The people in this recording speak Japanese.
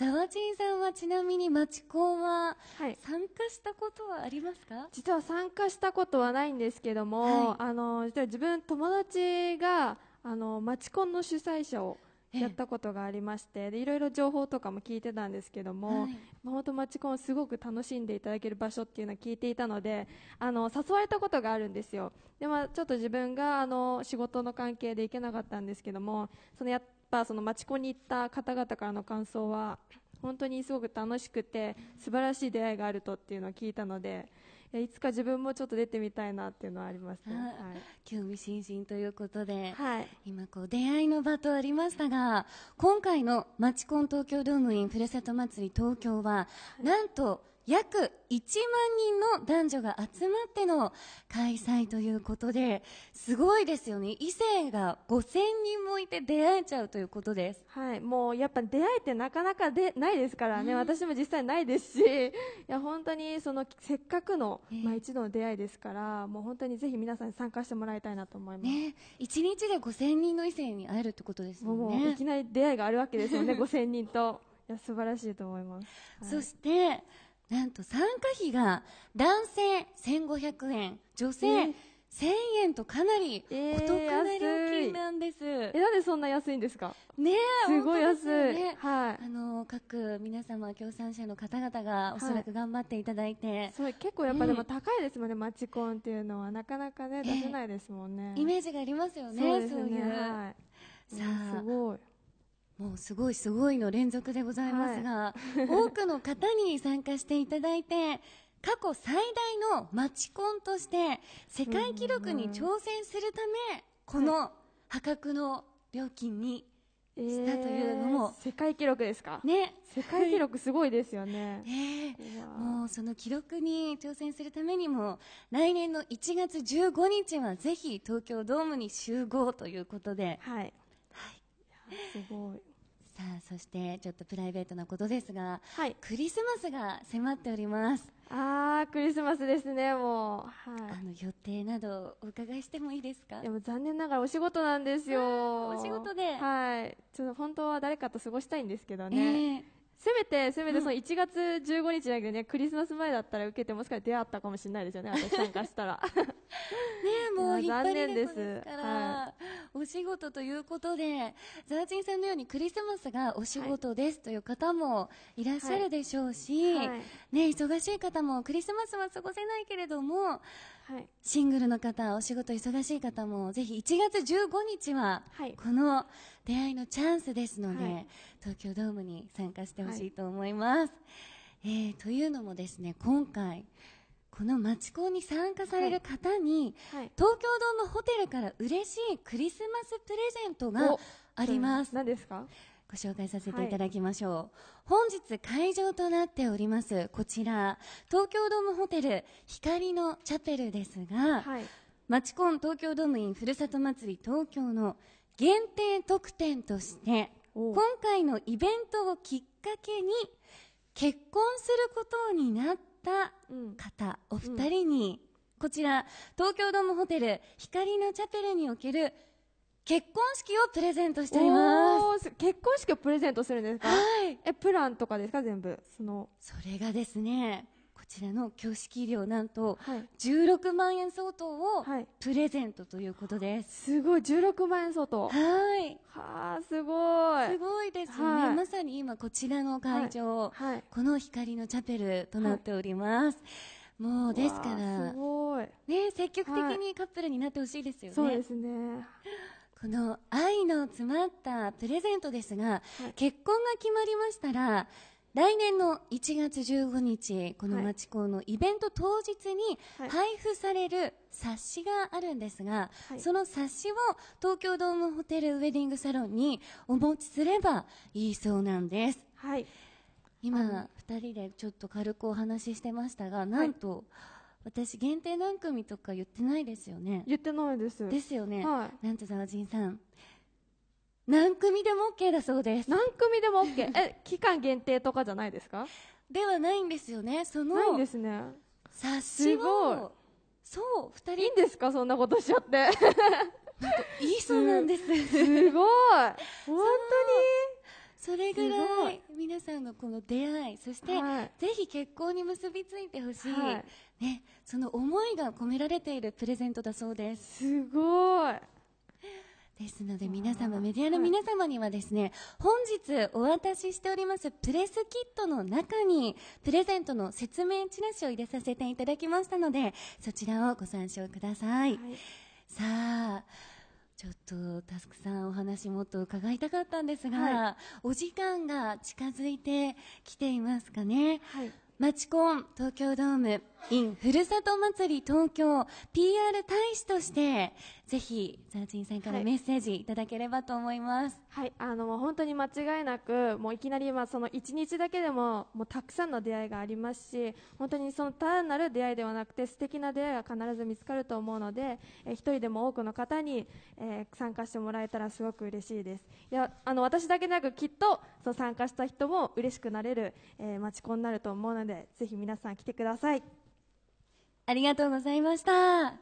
ザワチンさんはちなみに町コは参加したことはありますか、はい、実は参加したことはないんですけども、はい、あの実は自分友達があの町コンの主催者をやったことがありまして、でいろいろ情報とかも聞いてたんですけども、はい、本当、マコンすごく楽しんでいただける場所っていうのは聞いていたのであの誘われたことがあるんですよ、でまあ、ちょっと自分があの仕事の関係で行けなかったんですけどもそのやたその町コンに行った方々からの感想は本当にすごく楽しくて素晴らしい出会いがあるとっていうのを聞いたのでいつか自分もちょっと出てみたいなっていうのはありますはい、興味津々ということで、はい、今こう出会いの場とありましたが今回の町コン東京ドームインふるさと祭り東京は、はい、なんと約1万人の男女が集まっての開催ということで、すごいですよね。異性が5000人もいて出会えちゃうということです。はい、もうやっぱ出会えてなかなかでないですからね、私も実際ないですし、いや本当にそのせっかくの、えー、まあ、一度の出会いですから、もう本当にぜひ皆さんに参加してもらいたいなと思います。ね、1日で5000人の異性に会えるってことですよね。いきなり出会いがあるわけですよね、5000人と。いや素晴らしいと思います。はい、そしてなんと参加費が男性1500円女性、えー1000円とかなりお得な料金なんです、えー、えなんでそんな安いんですかねすごい安い、ね、はい、あの各皆様協賛者の方々がおそらく頑張っていただいて、はい、そう結構やっぱでも高いですもんね、マチコンっていうのはなかなかね出せないですもんね、えー、イメージがありますよねそう、ね、いう、はい、さあすごいもうすごいすごいの連続でございますが、はい、多くの方に参加していただいて、過去最大のマチコンとして世界記録に挑戦するため、この破格の料金にしたというのも、えー、世界記録ですかね世界記録すごいですよね、え ー、もうその記録に挑戦するためにも来年の1月15日はぜひ東京ドームに集合ということではい、はい、すごいさあそしてちょっとプライベートなことですが、はい、クリスマスが迫っておりますあークリスマスですねもう、はい、あの予定などお伺いしてもいいですかでも残念ながらお仕事なんですよお仕事ではいちょっと本当は誰かと過ごしたいんですけどね、えーせめて、せめてその1月15日だけどね、うん、クリスマス前だったら受けて、もしかして出会ったかもしれないですよね、私参加したら。ねもう、残念です。はいお仕事ということで、ザーチンさんのようにクリスマスがお仕事ですという方もいらっしゃるでしょうし、はいはい、ね、忙しい方もクリスマスは過ごせないけれども、はい、シングルの方、お仕事忙しい方も、ぜひ1月15日は、この出会いのチャンスですので、東京ドームに参加してほしいと思います。えー、というのもですね、今回、この町コンに参加される方に、はいはい、東京ドームホテルから嬉しいクリスマスプレゼントがあります。何ですかご紹介させていただきましょう、はい、本日会場となっておりますこちら東京ドームホテル光のチャペルですが、はい、コン東京ドームインふるさと祭り東京の限定特典として今回のイベントをきっかけに結婚することになっった方、お二人に、こちら、東京ドームホテル光のチャペルにおける結婚式をプレゼントしちゃいます結婚式をプレゼントするんですかはいえプランとかですか全部そのそれがですねちらの挙式料なんと16万円相当をプレゼントということです、すごい16万円相当はいはあすごいすごいですね、はいまさに今こちらの会場、はいこの光のチャペルとなっております、もうですからすね積極的にカップルになってほしいですよね、そうですねこの愛の詰まったプレゼントですが、結婚が決まりましたら来年の1月15日この町工のイベント当日に配布される冊子があるんですが、はい、その冊子を東京ドームホテルウェディングサロンにお持ちすればいいそうなんです、はい、今2人でちょっと軽くお話ししてましたがなんと、はい私限定何組とか言ってないですよね言ってないですですよね、はい、なんとザワジンさん何組でも OK だそうです何組でも OK え期間限定とかじゃないですかではないんですよねそのないんですね冊子をそう2人いいんですかそんなことしちゃってなんかいいそうなんです、すごい本当にそれぐらい皆さんのこの出会いそして、はい、ぜひ結婚に結びついてほしい、はい、ね、その思いが込められているプレゼントだそうですすごいですので皆様、メディアの皆様にはですね、本日お渡ししておりますプレスキットの中に、プレゼントの説明チラシを入れさせていただきましたので、そちらをご参照ください。はい、さあ、ちょっとタスクさんお話もっと伺いたかったんですが、はい、お時間が近づいてきていますかね。はい、マチコン東京ドーム in ふるさと祭り東京 PR 大使としてぜひザーチンさんからメッセージいただければと思います。はい、あの本当に間違いなくもういきなり今その一日だけでももうたくさんの出会いがありますし、本当にその単なる出会いではなくて素敵な出会いが必ず見つかると思うので、え一人でも多くの方に、えー、参加してもらえたらすごく嬉しいです。いやあの私だけでなくきっとその参加した人も嬉しくなれる、えー、町子になると思うのでぜひ皆さん来てください。ありがとうございました。